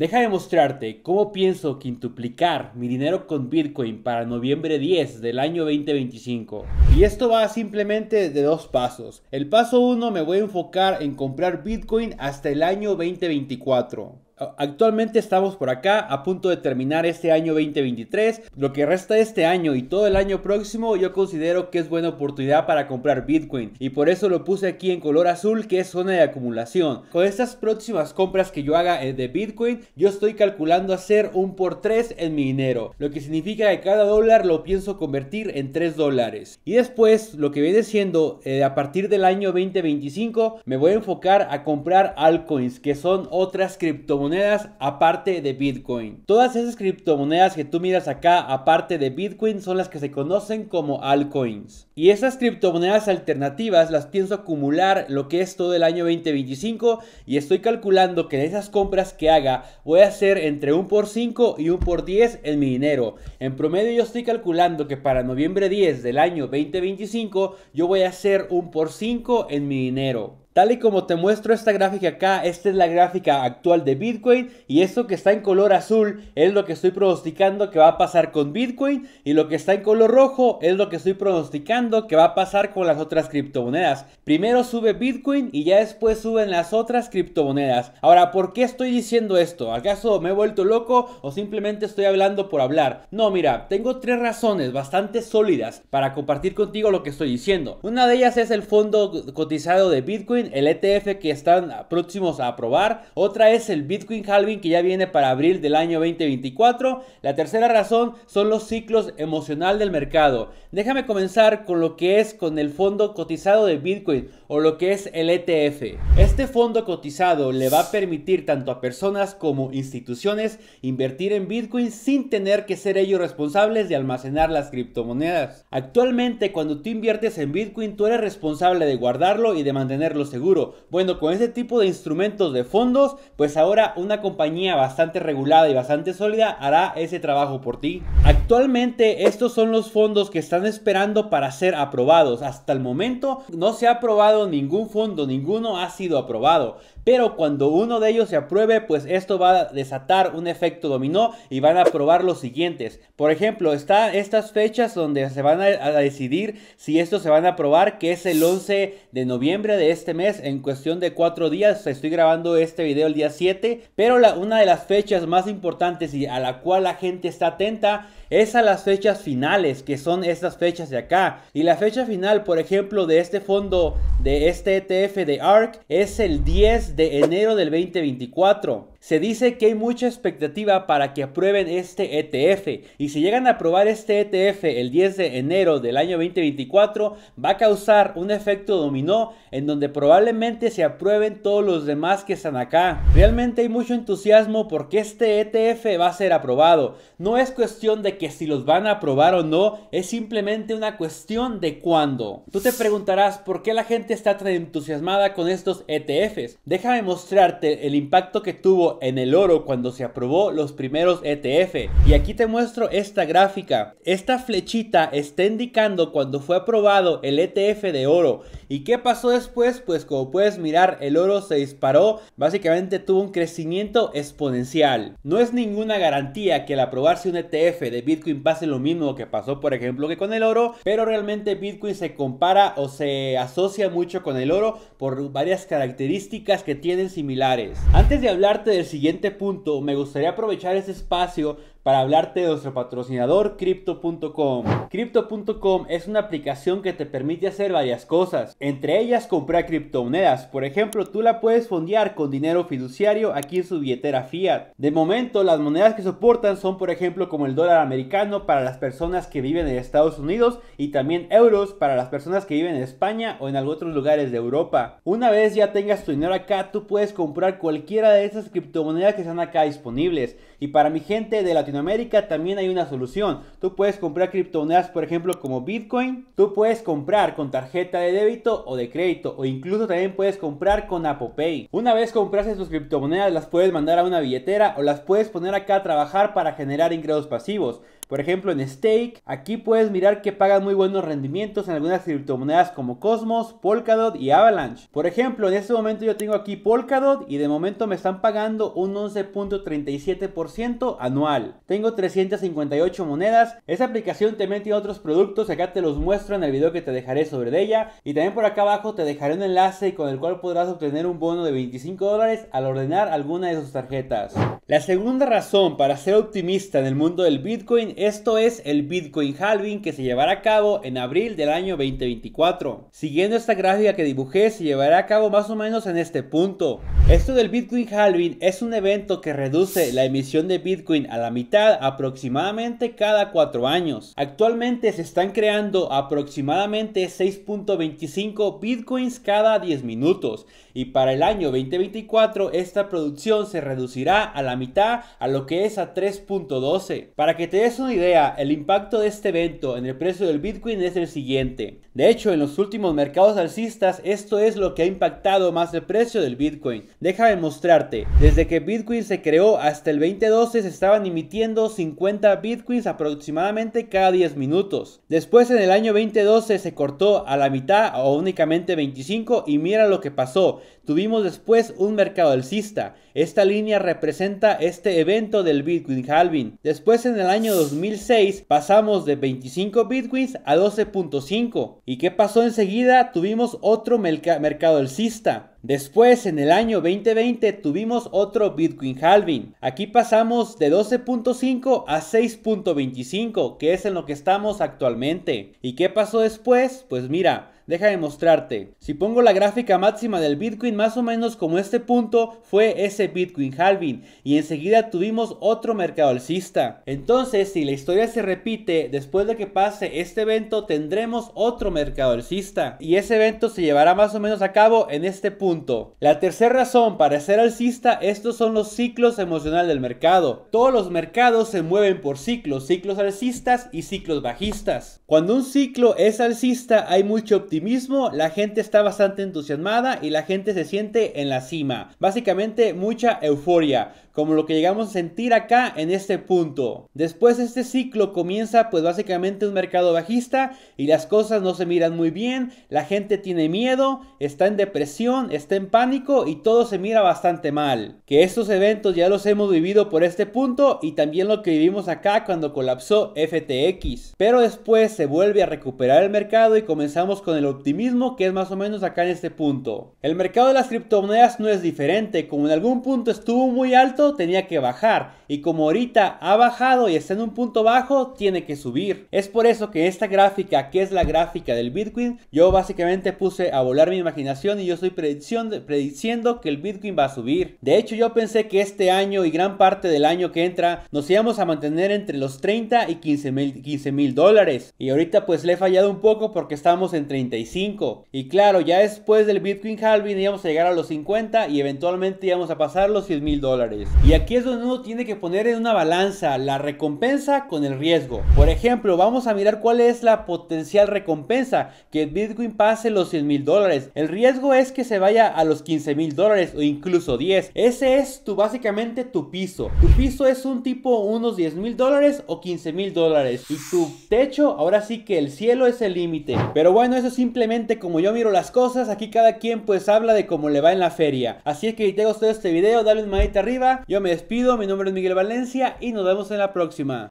Deja de mostrarte cómo pienso quintuplicar mi dinero con Bitcoin para noviembre 10 del año 2025. Y esto va simplemente de dos pasos. El paso 1 me voy a enfocar en comprar Bitcoin hasta el año 2024. Actualmente estamos por acá a punto de terminar este año 2023. Lo que resta de este año y todo el año próximo yo considero que es buena oportunidad para comprar Bitcoin y por eso lo puse aquí en color azul que es zona de acumulación. Con estas próximas compras que yo haga eh, de Bitcoin yo estoy calculando hacer un por 3 en mi dinero, lo que significa que cada dólar lo pienso convertir en 3 dólares. Y después lo que viene siendo eh, a partir del año 2025 me voy a enfocar a comprar altcoins que son otras criptomonedas aparte de Bitcoin. Todas esas criptomonedas que tú miras acá aparte de Bitcoin son las que se conocen como altcoins. Y esas criptomonedas alternativas las pienso acumular lo que es todo el año 2025 y estoy calculando que de esas compras que haga voy a hacer entre un por 5 y un por 10 en mi dinero. En promedio yo estoy calculando que para noviembre 10 del año 2025 yo voy a hacer un por 5 en mi dinero y como te muestro esta gráfica acá, esta es la gráfica actual de Bitcoin y esto que está en color azul es lo que estoy pronosticando que va a pasar con Bitcoin y lo que está en color rojo es lo que estoy pronosticando que va a pasar con las otras criptomonedas. Primero sube Bitcoin y ya después suben las otras criptomonedas. Ahora, ¿por qué estoy diciendo esto? ¿Acaso me he vuelto loco o simplemente estoy hablando por hablar? No, mira, tengo tres razones bastante sólidas para compartir contigo lo que estoy diciendo. Una de ellas es el fondo cotizado de Bitcoin el ETF que están próximos a aprobar. Otra es el Bitcoin Halving que ya viene para abril del año 2024. La tercera razón son los ciclos emocional del mercado. Déjame comenzar con lo que es con el fondo cotizado de Bitcoin o lo que es el ETF. Este fondo cotizado le va a permitir tanto a personas como instituciones invertir en Bitcoin sin tener que ser ellos responsables de almacenar las criptomonedas. Actualmente cuando tú inviertes en Bitcoin tú eres responsable de guardarlo y de mantenerlo seguro. Bueno, con ese tipo de instrumentos de fondos, pues ahora una compañía bastante regulada y bastante sólida hará ese trabajo por ti. Actualmente estos son los fondos que están esperando para ser aprobados. Hasta el momento no se ha aprobado ningún fondo, ninguno ha sido aprobado. Pero cuando uno de ellos se apruebe, pues esto va a desatar un efecto dominó y van a aprobar los siguientes. Por ejemplo, están estas fechas donde se van a, decidir si estos se van a aprobar, que es el 11 de noviembre de este mes, en cuestión de cuatro días. Estoy grabando este video el día 7, pero la, una de las fechas más importantes y a la cual la gente está atenta es es a las fechas finales, que son estas fechas de acá. Y la fecha final, por ejemplo, de este fondo, de este ETF de ARC, es el 10 de enero del 2024. Se dice que hay mucha expectativa para que aprueben este ETF y si llegan a aprobar este ETF el 10 de enero del año 2024 va a causar un efecto dominó en donde probablemente se aprueben todos los demás que están acá. Realmente hay mucho entusiasmo porque este ETF va a ser aprobado. No es cuestión de que si los van a aprobar o no, es simplemente una cuestión de cuándo. Tú te preguntarás por qué la gente está tan entusiasmada con estos ETFs. Déjame mostrarte el impacto que tuvo en el oro cuando se aprobó los primeros ETF. Y aquí te muestro esta gráfica. Esta flechita está indicando cuando fue aprobado el ETF de oro. ¿Y qué pasó después? Pues como puedes mirar, el oro se disparó. Básicamente tuvo un crecimiento exponencial. No es ninguna garantía que al aprobarse un ETF de Bitcoin pase lo mismo que pasó, por ejemplo, que con el oro. Pero realmente Bitcoin se compara o se asocia mucho con el oro por varias características que tienen similares. Antes de hablarte de siguiente punto, me gustaría aprovechar este espacio para hablarte de nuestro patrocinador Crypto.com. Crypto.com es una aplicación que te permite hacer varias cosas, entre ellas comprar criptomonedas. Por ejemplo, tú la puedes fondear con dinero fiduciario aquí en su billetera fiat. De momento, las monedas que soportan son, por ejemplo, como el dólar americano para las personas que viven en Estados Unidos y también euros para las personas que viven en España o en otros lugares de Europa. Una vez ya tengas tu dinero acá, tú puedes comprar cualquiera de esas criptomonedas que están acá disponibles. Y para mi gente de Latinoamérica, américa también hay una solución. Tú puedes comprar criptomonedas, por ejemplo, como Bitcoin. Tú puedes comprar con tarjeta de débito o de crédito. O incluso también puedes comprar con apple pay Una vez compras esas criptomonedas, las puedes mandar a una billetera o las puedes poner acá a trabajar para generar ingresos pasivos. Por ejemplo, en Stake, aquí puedes mirar que pagan muy buenos rendimientos en algunas criptomonedas como Cosmos, Polkadot y Avalanche. Por ejemplo, en este momento yo tengo aquí Polkadot y de momento me están pagando un 11.37% anual. Tengo 358 monedas. Esa aplicación te mete otros productos, acá te los muestro en el video que te dejaré sobre ella. Y también por acá abajo te dejaré un enlace con el cual podrás obtener un bono de 25 dólares al ordenar alguna de sus tarjetas. La segunda razón para ser optimista en el mundo del Bitcoin esto es el Bitcoin halving que se llevará a cabo en abril del año 2024. Siguiendo esta gráfica que dibujé, se llevará a cabo más o menos en este punto. Esto del Bitcoin halving es un evento que reduce la emisión de Bitcoin a la mitad aproximadamente cada 4 años. Actualmente se están creando aproximadamente 6.25 Bitcoins cada 10 minutos y para el año 2024 esta producción se reducirá a la mitad a lo que es a 3.12. Para que te des una idea, el impacto de este evento en el precio del Bitcoin es el siguiente. De hecho, en los últimos mercados alcistas, esto es lo que ha impactado más el precio del Bitcoin. Déjame mostrarte. Desde que Bitcoin se creó hasta el 2012 se estaban emitiendo 50 Bitcoins aproximadamente cada 10 minutos. Después en el año 2012 se cortó a la mitad o únicamente 25 y mira lo que pasó. Tuvimos después un mercado alcista. Esta línea representa este evento del Bitcoin halving. Después en el año 2000 2006 pasamos de 25 bitcoins a 12.5. ¿Y qué pasó enseguida? Tuvimos otro mercado alcista. Después, en el año 2020, tuvimos otro Bitcoin halving. Aquí pasamos de 12.5 a 6.25, que es en lo que estamos actualmente. ¿Y qué pasó después? Pues mira, deja de mostrarte. Si pongo la gráfica máxima del Bitcoin más o menos como este punto fue ese Bitcoin halving y enseguida tuvimos otro mercado alcista. Entonces si la historia se repite después de que pase este evento tendremos otro mercado alcista y ese evento se llevará más o menos a cabo en este punto la tercera razón para ser alcista, estos son los ciclos emocionales del mercado. Todos los mercados se mueven por ciclos, ciclos alcistas y ciclos bajistas. Cuando un ciclo es alcista hay mucho optimismo, la gente está bastante entusiasmada y la gente se siente en la cima. Básicamente mucha euforia como lo que llegamos a sentir acá en este punto. Después este ciclo comienza pues básicamente un mercado bajista y las cosas no se miran muy bien, la gente tiene miedo, está en depresión, está en pánico y todo se mira bastante mal. Que estos eventos ya los hemos vivido por este punto y también lo que vivimos acá cuando colapsó FTX. Pero después se vuelve a recuperar el mercado y comenzamos con el optimismo que es más o menos acá en este punto. El mercado de las criptomonedas no es diferente, como en algún punto estuvo muy alto tenía que bajar. Y como ahorita ha bajado y está en un punto bajo, tiene que subir. Es por eso que esta gráfica, que es la gráfica del Bitcoin, yo básicamente puse a volar mi imaginación y yo estoy prediciendo que el Bitcoin va a subir. De hecho, yo pensé que este año y gran parte del año que entra nos íbamos a mantener entre los 30 y 15 mil dólares. Y ahorita pues le he fallado un poco porque estamos en 35. Y claro, ya después del Bitcoin halving íbamos a llegar a los 50 y eventualmente íbamos a pasar los 100 mil dólares. Y aquí es donde uno tiene que poner en una balanza la recompensa con el riesgo. Por ejemplo, vamos a mirar cuál es la potencial recompensa que Bitcoin pase los 100 mil dólares. El riesgo es que se vaya a los 15 mil dólares o incluso 10. Ese es básicamente tu piso. Tu piso es un tipo unos 10 mil dólares o 15 mil dólares. Y tu techo, ahora sí que el cielo es el límite. Pero bueno, eso es simplemente como yo miro las cosas. Aquí cada quien pues habla de cómo le va en la feria. Así es que si te ha este video, dale un manita arriba. Yo me despido, mi nombre es Miguel Valencia y nos vemos en la próxima.